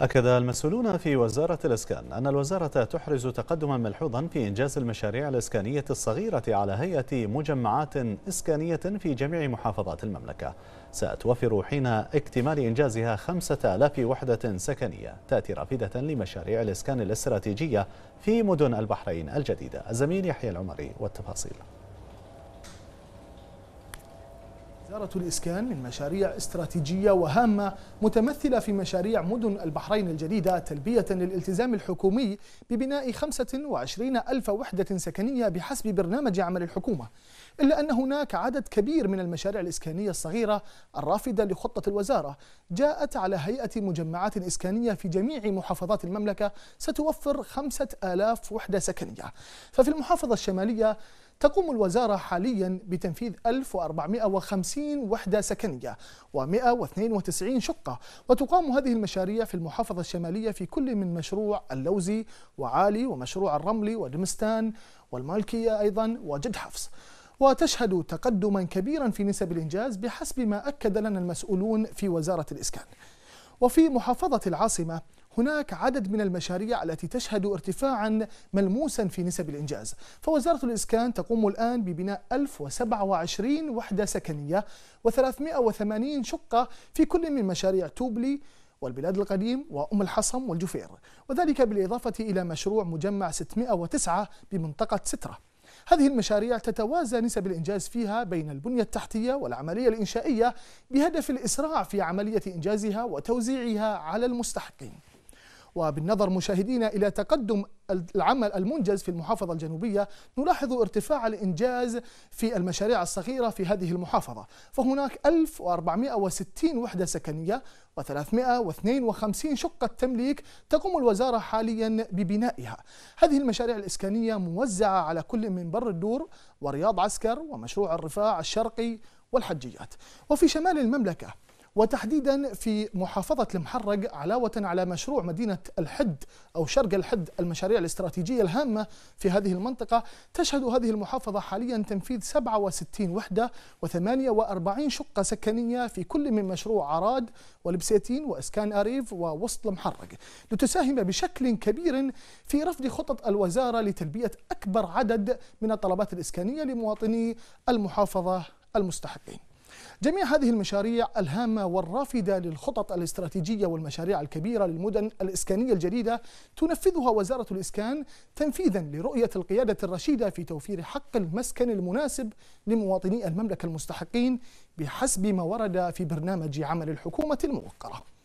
أكد المسؤولون في وزارة الإسكان أن الوزارة تحرز تقدما ملحوظا في إنجاز المشاريع الإسكانية الصغيرة على هيئة مجمعات إسكانية في جميع محافظات المملكة ستوفر حين اكتمال إنجازها 5000 وحدة سكنية تأتي رافدة لمشاريع الإسكان الاستراتيجية في مدن البحرين الجديدة الزميل يحيى العمري والتفاصيل وزارة الإسكان من مشاريع استراتيجية وهامة متمثلة في مشاريع مدن البحرين الجديدة تلبية للالتزام الحكومي ببناء 25 ألف وحدة سكنية بحسب برنامج عمل الحكومة إلا أن هناك عدد كبير من المشاريع الإسكانية الصغيرة الرافدة لخطة الوزارة جاءت على هيئة مجمعات إسكانية في جميع محافظات المملكة ستوفر 5000 وحدة سكنية ففي المحافظة الشمالية تقوم الوزارة حاليا بتنفيذ 1450 وحدة سكنية و192 شقة وتقام هذه المشاريع في المحافظة الشمالية في كل من مشروع اللوزي وعالي ومشروع الرملي ودمستان والمالكية أيضا وجد حفص وتشهد تقدما كبيرا في نسب الإنجاز بحسب ما أكد لنا المسؤولون في وزارة الإسكان وفي محافظة العاصمة هناك عدد من المشاريع التي تشهد ارتفاعا ملموسا في نسب الإنجاز فوزارة الإسكان تقوم الآن ببناء 1027 وحدة سكنية و380 شقة في كل من مشاريع توبلي والبلاد القديم وأم الحصم والجفير وذلك بالإضافة إلى مشروع مجمع 609 بمنطقة سترة هذه المشاريع تتوازى نسب الإنجاز فيها بين البنية التحتية والعملية الإنشائية بهدف الإسراع في عملية إنجازها وتوزيعها على المستحقين وبالنظر مشاهدينا إلى تقدم العمل المنجز في المحافظة الجنوبية نلاحظ ارتفاع الإنجاز في المشاريع الصغيرة في هذه المحافظة فهناك 1460 وحدة سكنية و352 شقة تمليك تقوم الوزارة حاليا ببنائها هذه المشاريع الإسكانية موزعة على كل من بر الدور ورياض عسكر ومشروع الرفاع الشرقي والحجيات وفي شمال المملكة وتحديدا في محافظة المحرق علاوة على مشروع مدينة الحد أو شرق الحد المشاريع الاستراتيجية الهامة في هذه المنطقة تشهد هذه المحافظة حاليا تنفيذ 67 وحدة و48 شقة سكنية في كل من مشروع عراد ولبسيتين وإسكان أريف ووسط المحرق لتساهم بشكل كبير في رفض خطط الوزارة لتلبية أكبر عدد من الطلبات الإسكانية لمواطني المحافظة المستحقين جميع هذه المشاريع الهامة والرافدة للخطط الاستراتيجية والمشاريع الكبيرة للمدن الإسكانية الجديدة تنفذها وزارة الإسكان تنفيذا لرؤية القيادة الرشيدة في توفير حق المسكن المناسب لمواطني المملكة المستحقين بحسب ما ورد في برنامج عمل الحكومة الموقرة